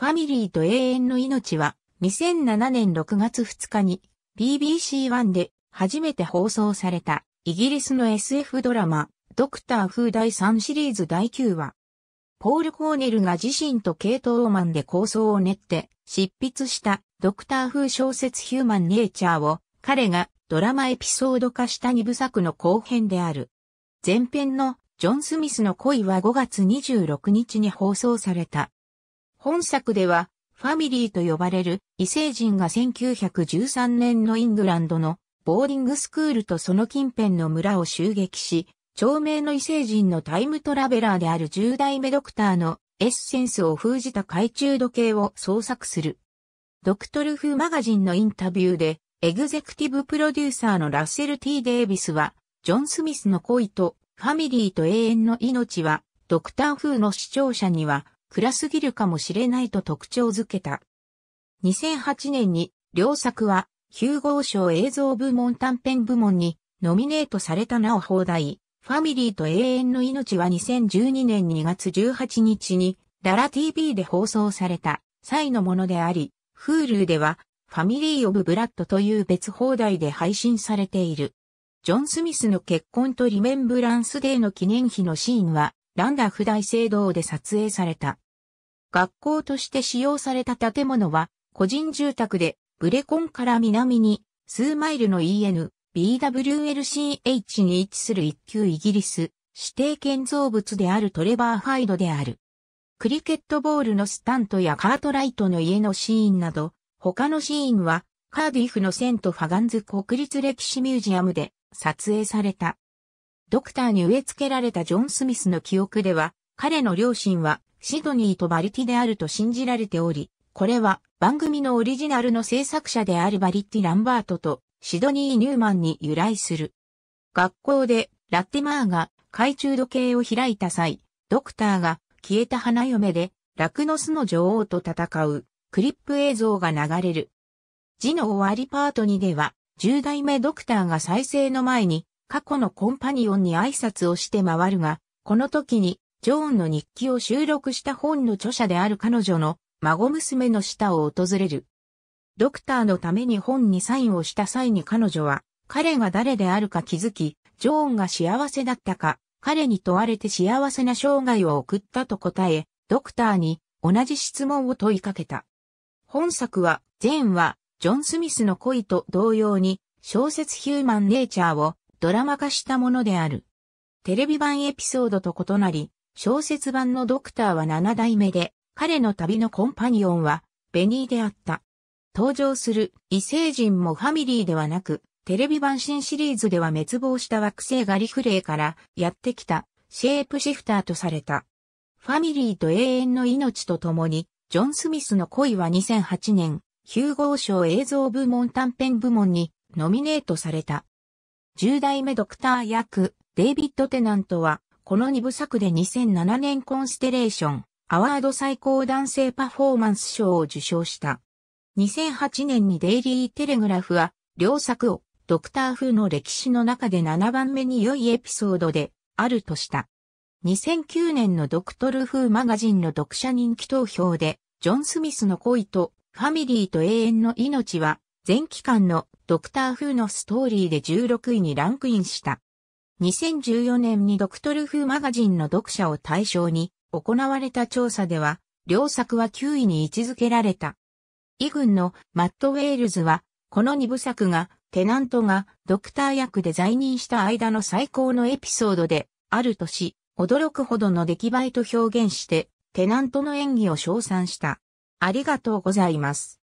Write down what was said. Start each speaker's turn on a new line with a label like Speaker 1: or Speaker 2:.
Speaker 1: ファミリーと永遠の命は2007年6月2日に BBC1 で初めて放送されたイギリスの SF ドラマドクター風第3シリーズ第9話。ポール・コーネルが自身とケイト・オーマンで構想を練って執筆したドクター風小説ヒューマン・ネイチャーを彼がドラマエピソード化した2部作の後編である。前編のジョン・スミスの恋は5月26日に放送された。本作では、ファミリーと呼ばれる異星人が1913年のイングランドのボーディングスクールとその近辺の村を襲撃し、長命の異星人のタイムトラベラーである10代目ドクターのエッセンスを封じた懐中時計を捜索する。ドクトルフマガジンのインタビューで、エグゼクティブプロデューサーのラッセル・ T・ デイビスは、ジョン・スミスの恋と、ファミリーと永遠の命は、ドクター風の視聴者には、暗すぎるかもしれないと特徴づけた。2008年に両作はヒューゴー賞映像部門短編部門にノミネートされたなお放題、ファミリーと永遠の命は2012年2月18日にララ TV で放送された際のものであり、Hulu ではファミリー・オブ・ブラッドという別放題で配信されている。ジョン・スミスの結婚とリメンブランスデーの記念碑のシーンはランダフ大聖堂で撮影された。学校として使用された建物は、個人住宅で、ブレコンから南に、数マイルの EN、BWLCH に位置する一級イギリス、指定建造物であるトレバーハイドである。クリケットボールのスタントやカートライトの家のシーンなど、他のシーンは、カーディフのセント・ファガンズ国立歴史ミュージアムで撮影された。ドクターに植え付けられたジョン・スミスの記憶では、彼の両親はシドニーとバリティであると信じられており、これは番組のオリジナルの制作者であるバリッティ・ランバートとシドニー・ニューマンに由来する。学校でラッティマーが懐中時計を開いた際、ドクターが消えた花嫁でラクノスの女王と戦うクリップ映像が流れる。字の終わりパート2では10代目ドクターが再生の前に過去のコンパニオンに挨拶をして回るが、この時に、ジョーンの日記を収録した本の著者である彼女の孫娘の下を訪れる。ドクターのために本にサインをした際に彼女は、彼が誰であるか気づき、ジョーンが幸せだったか、彼に問われて幸せな生涯を送ったと答え、ドクターに同じ質問を問いかけた。本作は、前は、ジョン・スミスの恋と同様に、小説ヒューマン・ネイチャーをドラマ化したものである。テレビ版エピソードと異なり、小説版のドクターは7代目で、彼の旅のコンパニオンは、ベニーであった。登場する異星人もファミリーではなく、テレビ版新シリーズでは滅亡した惑星ガリフレーからやってきたシェイプシフターとされた。ファミリーと永遠の命と共に、ジョン・スミスの恋は2008年、ヒューゴー賞映像部門短編部門にノミネートされた。10代目ドクター役、デイビッド・テナントは、この2部作で2007年コンステレーション、アワード最高男性パフォーマンス賞を受賞した。2008年にデイリー・テレグラフは、両作を、ドクター風の歴史の中で7番目に良いエピソードで、あるとした。2009年のドクトル風マガジンの読者人気投票で、ジョン・スミスの恋と、ファミリーと永遠の命は、全期間のドクター風のストーリーで16位にランクインした。2014年にドクトル風マガジンの読者を対象に行われた調査では、両作は9位に位置づけられた。イグンのマット・ウェールズは、この2部作が、テナントがドクター役で在任した間の最高のエピソードで、あるとし、驚くほどの出来栄えと表現して、テナントの演技を称賛した。ありがとうございます。